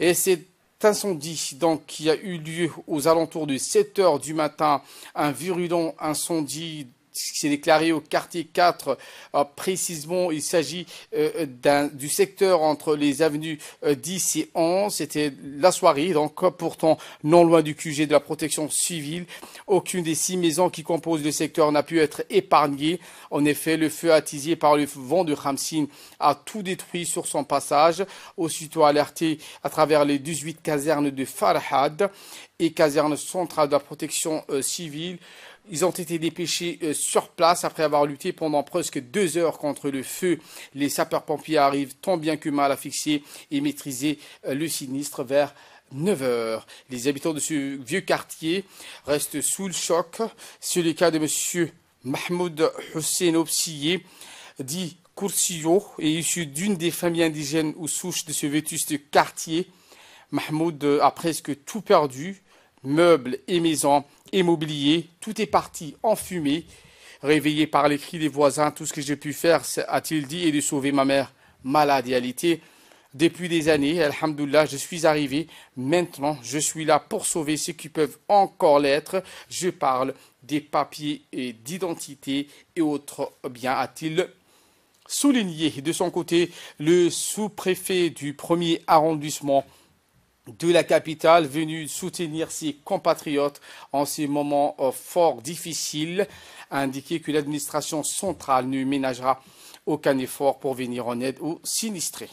Et cet incendie donc, qui a eu lieu aux alentours de 7 heures du matin, un virulent incendie qui s'est déclaré au quartier 4. précisément, il s'agit euh, du secteur entre les avenues 10 euh, et 11. C'était la soirée, donc pourtant non loin du QG de la protection civile. Aucune des six maisons qui composent le secteur n'a pu être épargnée. En effet, le feu attisé par le vent de Ramsin a tout détruit sur son passage. Aussitôt alerté à travers les 18 casernes de Farhad et caserne centrales de la protection euh, civile. Ils ont été dépêchés euh, sur place après avoir lutté pendant presque deux heures contre le feu. Les sapeurs-pompiers arrivent tant bien que mal à fixer et maîtriser euh, le sinistre vers 9 heures. Les habitants de ce vieux quartier restent sous le choc. C'est le cas de M. Mahmoud Hussein Opsillé, dit Coursillo, et issu d'une des familles indigènes ou souches de ce vétuste quartier. Mahmoud a presque tout perdu meubles et maisons immobilier, tout est parti en fumée. Réveillé par les cris des voisins, tout ce que j'ai pu faire, a-t-il dit, est de sauver ma mère malade et alitée Depuis des années, Alhamdullah, je suis arrivé. Maintenant, je suis là pour sauver ceux qui peuvent encore l'être. Je parle des papiers et d'identité et autres biens, a-t-il souligné. De son côté, le sous-préfet du premier arrondissement de la capitale venu soutenir ses compatriotes en ces moments euh, fort difficiles, a indiqué que l'administration centrale ne ménagera aucun effort pour venir en aide aux sinistrés.